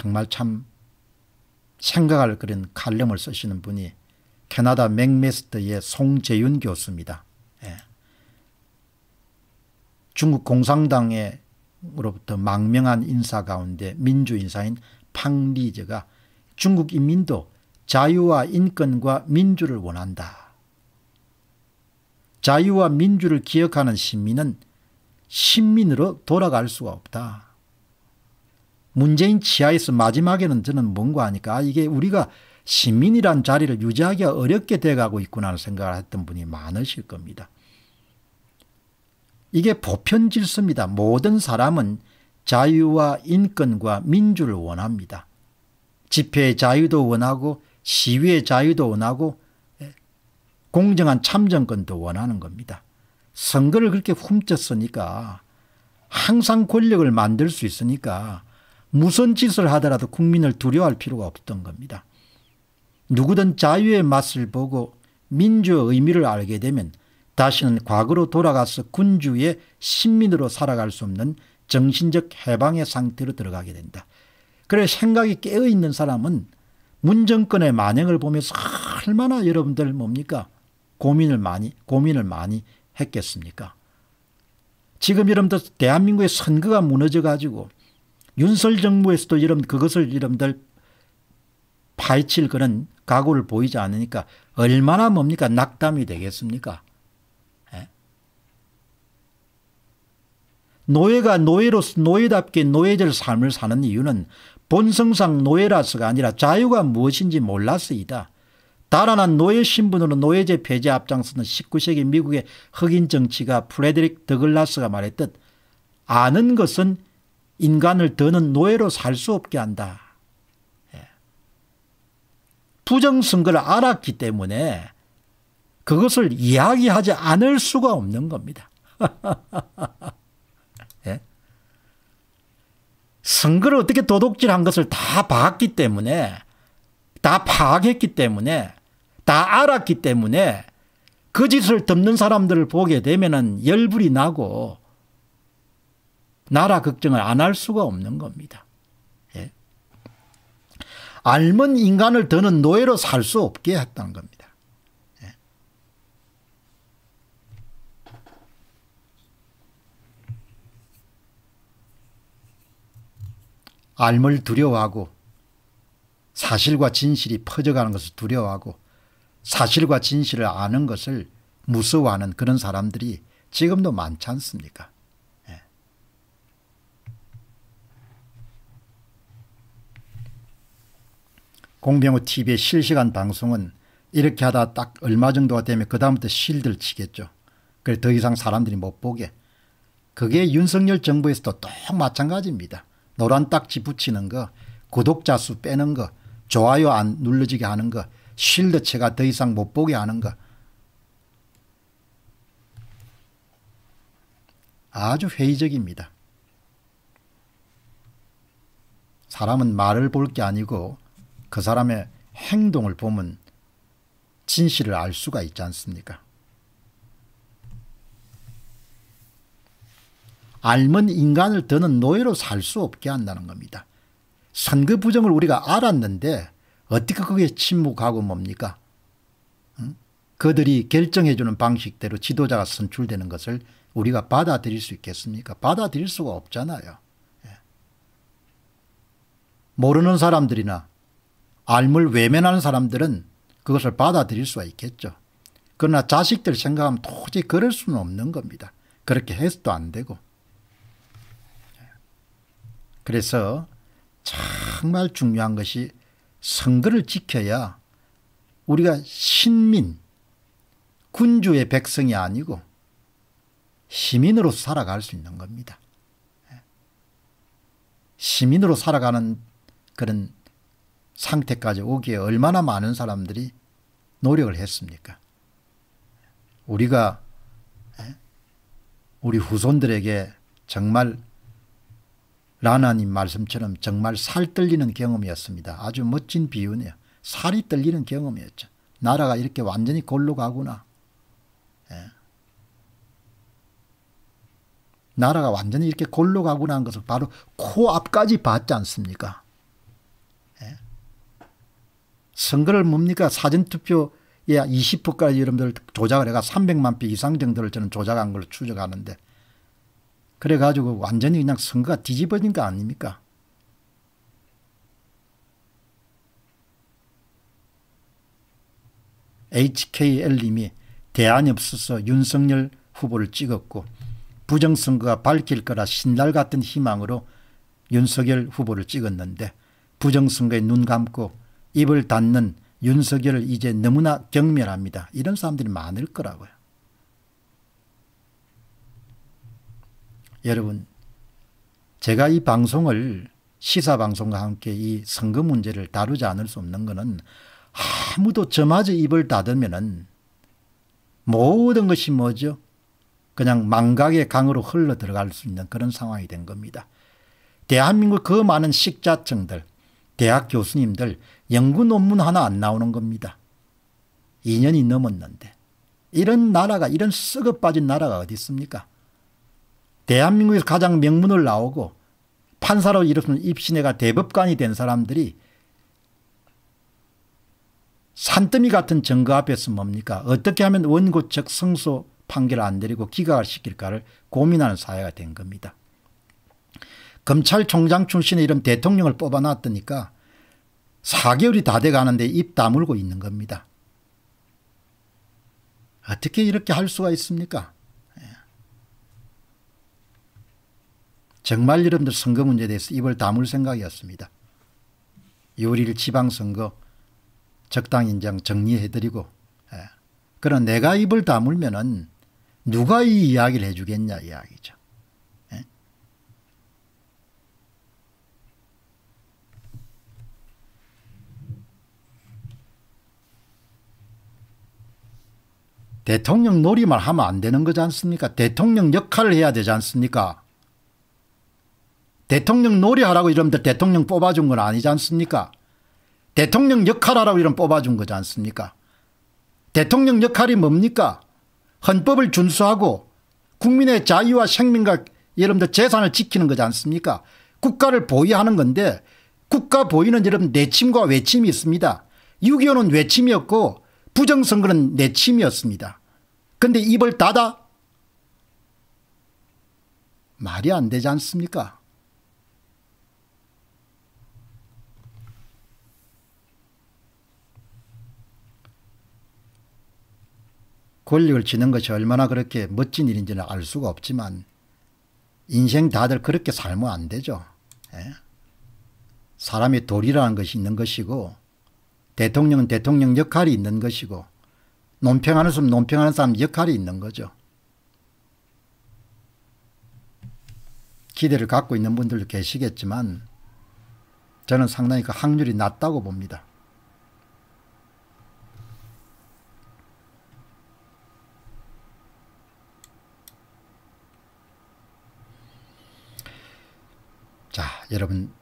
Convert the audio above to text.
정말 참 생각할 그런 칼럼을 쓰시는 분이 캐나다 맥메스터의 송재윤 교수입니다. 예. 중국 공산당으로부터 망명한 인사 가운데 민주인사인 팡리저가 중국 인민도 자유와 인권과 민주를 원한다. 자유와 민주를 기억하는 시민은 신민으로 돌아갈 수가 없다. 문재인 치하에서 마지막에는 저는 뭔가 하니까 아, 이게 우리가 시민이란 자리를 유지하기가 어렵게 돼가고 있구나 하는 생각을 했던 분이 많으실 겁니다. 이게 보편 질서입니다. 모든 사람은 자유와 인권과 민주를 원합니다. 집회의 자유도 원하고 시위의 자유도 원하고 예, 공정한 참정권도 원하는 겁니다. 선거를 그렇게 훔쳤으니까 항상 권력을 만들 수 있으니까 무슨 짓을 하더라도 국민을 두려워할 필요가 없던 겁니다. 누구든 자유의 맛을 보고 민주의 의미를 알게 되면 다시는 과거로 돌아가서 군주의 신민으로 살아갈 수 없는 정신적 해방의 상태로 들어가게 된다. 그래 생각이 깨어있는 사람은 문정권의 만행을 보면서 얼마나 여러분들 뭡니까? 고민을 많이, 고민을 많이 했겠습니까? 지금 여러분들 대한민국의 선거가 무너져가지고 윤설 정부에서도 이런 그것을 이름들 파헤칠 그런 각오를 보이지 않으니까 얼마나 뭡니까 낙담이 되겠습니까? 예? 노예가 노예로 서 노예답게 노예절 삶을 사는 이유는 본성상 노예라서가 아니라 자유가 무엇인지 몰랐으이다. 달아난 노예 신분으로 노예제 폐지 앞장서는 19세기 미국의 흑인 정치가 프레드릭 더글라스가 말했듯 아는 것은 인간을 더는 노예로 살 수 없게 한다. 예. 부정선거를 알았기 때문에 그것을 이야기하지 않을 수가 없는 겁니다. 예? 선거를 어떻게 도둑질한 것을 다 봤기 때문에 다 파악했기 때문에 다 알았기 때문에 그 짓을 덮는 사람들을 보게 되면 열불이 나고 나라 걱정을 안 할 수가 없는 겁니다. 예. 알면 인간을 더는 노예로 살 수 없게 했다는 겁니다. 예. 알을 두려워하고 사실과 진실이 퍼져가는 것을 두려워하고 사실과 진실을 아는 것을 무서워하는 그런 사람들이 지금도 많지 않습니까? 공병호 TV의 실시간 방송은 이렇게 하다 딱 얼마 정도가 되면 그다음부터 실들 치겠죠. 그래 더 이상 사람들이 못 보게. 그게 윤석열 정부에서도 똑 마찬가지입니다. 노란 딱지 붙이는 거, 구독자 수 빼는 거, 좋아요 안 눌러지게 하는 거, 실드체가 더 이상 못 보게 하는 거. 아주 회의적입니다. 사람은 말을 볼 게 아니고 그 사람의 행동을 보면 진실을 알 수가 있지 않습니까? 알면 인간을 더는 노예로 살 수 없게 한다는 겁니다. 선거 부정을 우리가 알았는데 어떻게 그게 침묵하고 뭡니까? 응? 그들이 결정해주는 방식대로 지도자가 선출되는 것을 우리가 받아들일 수 있겠습니까? 받아들일 수가 없잖아요. 예. 모르는 사람들이나 알물 외면하는 사람들은 그것을 받아들일 수가 있겠죠. 그러나 자식들 생각하면 도저히 그럴 수는 없는 겁니다. 그렇게 해서도 안 되고. 그래서 정말 중요한 것이 선거를 지켜야 우리가 신민, 군주의 백성이 아니고 시민으로 살아갈 수 있는 겁니다. 예. 시민으로 살아가는 그런 상태까지 오기에 얼마나 많은 사람들이 노력을 했습니까? 우리가 예? 우리 후손들에게 정말 라나님 말씀처럼 정말 살 떨리는 경험이었습니다. 아주 멋진 비유네요. 살이 떨리는 경험이었죠. 나라가 이렇게 완전히 골로 가구나. 예? 나라가 완전히 이렇게 골로 가구나 한 것을 바로 코앞까지 봤지 않습니까? 선거를 뭡니까 사전투표 예, 20%까지 여러분들 조작을 해가 300만 표 이상 정도를 저는 조작한 걸로 추적하는데 그래가지고 완전히 그냥 선거가 뒤집어진 거 아닙니까? HKL님이 대안이 없어서 윤석열 후보를 찍었고 부정선거가 밝힐 거라 신날 같은 희망으로 윤석열 후보를 찍었는데 부정선거에 눈 감고 입을 닫는 윤석열을 이제 너무나 경멸합니다. 이런 사람들이 많을 거라고요. 여러분 제가 이 방송을 시사방송과 함께 이 선거 문제를 다루지 않을 수 없는 것은 아무도 저마저 입을 닫으면 모든 것이 뭐죠? 그냥 망각의 강으로 흘러 들어갈 수 있는 그런 상황이 된 겁니다. 대한민국 그 많은 식자층들, 대학 교수님들, 연구 논문 하나 안 나오는 겁니다. 2년이 넘었는데 이런 나라가 이런 썩어 빠진 나라가 어디 있습니까? 대한민국에서 가장 명문을 나오고 판사로 일으키 입신애가 대법관이 된 사람들이 산더미 같은 증거 앞에서 뭡니까? 어떻게 하면 원고 측 성소 판결 안 내리고 기각을 시킬까를 고민하는 사회가 된 겁니다. 검찰총장 출신의 이런 대통령을 뽑아놨더니까 4개월이 다 돼가는데 입 다물고 있는 겁니다. 어떻게 이렇게 할 수가 있습니까? 예. 정말 여러분들 선거 문제에 대해서 입을 다물 생각이었습니다. 6월 1일 지방선거 적당인장 정리해드리고 예. 그런 내가 입을 다물면 은 누가 이 이야기를 해주겠냐 이야기죠. 대통령 놀이만 하면 안 되는 거지 않습니까? 대통령 역할을 해야 되지 않습니까? 대통령 놀이하라고 이러면 대통령 뽑아준 건 아니지 않습니까? 대통령 역할하라고 이러면 뽑아준 거지 않습니까? 대통령 역할이 뭡니까? 헌법을 준수하고 국민의 자유와 생명과 여러분들 재산을 지키는 거지 않습니까? 국가를 보위하는 건데 국가 보위는 여러분 내침과 외침이 있습니다. 6.25는 외침이었고 부정선거는 내침이었습니다. 근데 입을 닫아? 말이 안 되지 않습니까? 권력을 지는 것이 얼마나 그렇게 멋진 일인지는 알 수가 없지만 인생 다들 그렇게 살면 안 되죠. 예? 사람의 도리라는 것이 있는 것이고 대통령은 대통령 역할이 있는 것이고 논평하는 사람 논평하는 사람 역할이 있는 거죠. 기대를 갖고 있는 분들도 계시겠지만 저는 상당히 그 확률이 낮다고 봅니다. 자 여러분